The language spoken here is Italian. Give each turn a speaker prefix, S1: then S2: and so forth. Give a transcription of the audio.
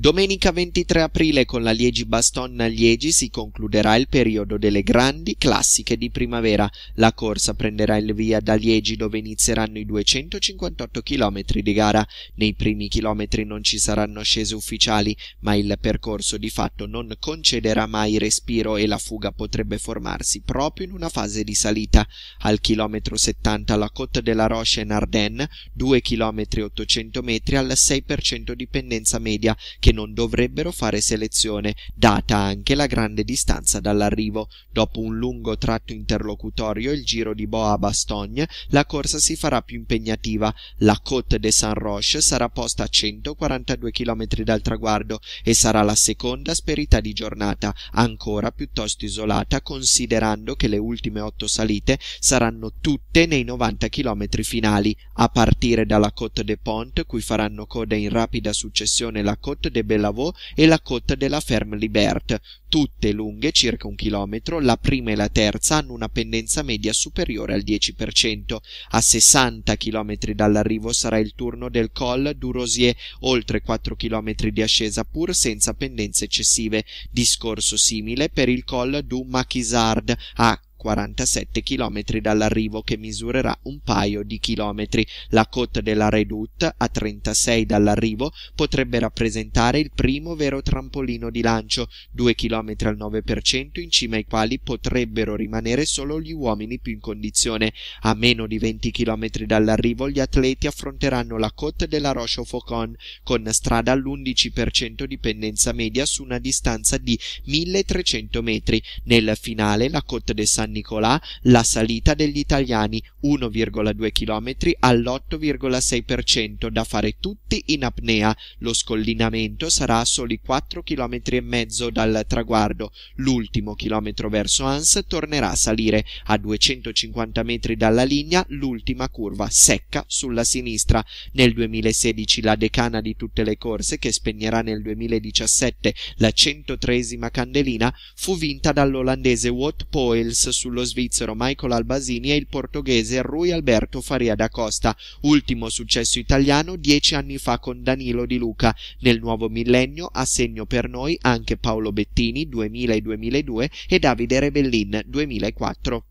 S1: Domenica 23 aprile con la Liegi Bastogna Liegi si concluderà il periodo delle grandi classiche di primavera. La corsa prenderà il via da Liegi dove inizieranno i 258 km di gara. Nei primi chilometri non ci saranno scese ufficiali, ma il percorso di fatto non concederà mai respiro e la fuga potrebbe formarsi proprio in una fase di salita. Al chilometro 70 la Côte della Roche en Ardennes, 2 km 800 metri al 6% di pendenza media che che non dovrebbero fare selezione, data anche la grande distanza dall'arrivo. Dopo un lungo tratto interlocutorio, il Giro di Boa-Bastogne, la corsa si farà più impegnativa. La Côte de Saint-Roch sarà posta a 142 km dal traguardo e sarà la seconda sperità di giornata, ancora piuttosto isolata, considerando che le ultime otto salite saranno tutte nei 90 km finali, a partire dalla Côte de Pont, cui faranno coda in rapida successione la Côte de de Bellavaux e la cotta della Ferme Liberte, tutte lunghe circa un chilometro, la prima e la terza hanno una pendenza media superiore al 10%. A 60 km dall'arrivo sarà il turno del Col du Rosier, oltre 4 km di ascesa pur senza pendenze eccessive. Discorso simile per il Col du Maquisard a 47 km dall'arrivo che misurerà un paio di chilometri. La cote della Redoute, a 36 dall'arrivo, potrebbe rappresentare il primo vero trampolino di lancio, 2 km al 9% in cima ai quali potrebbero rimanere solo gli uomini più in condizione. A meno di 20 km dall'arrivo gli atleti affronteranno la cote della Roche-Faucon con strada all'11% di pendenza media su una distanza di 1300 metri. Nel finale la cote de San San Nicolà la salita degli italiani 1,2 km all'8,6% da fare tutti in apnea. Lo scollinamento sarà a soli 4 km e mezzo dal traguardo. L'ultimo chilometro verso Ans tornerà a salire a 250 metri dalla linea l'ultima curva secca sulla sinistra. Nel 2016 la decana di tutte le corse che spegnerà nel 2017 la centotresima candelina fu vinta dall'olandese Watt Poels sullo svizzero Michael Albasini e il portoghese Rui Alberto Faria da Costa, ultimo successo italiano dieci anni fa con Danilo Di Luca. Nel nuovo millennio a segno per noi anche Paolo Bettini 2000-2002 e Davide Rebellin 2004.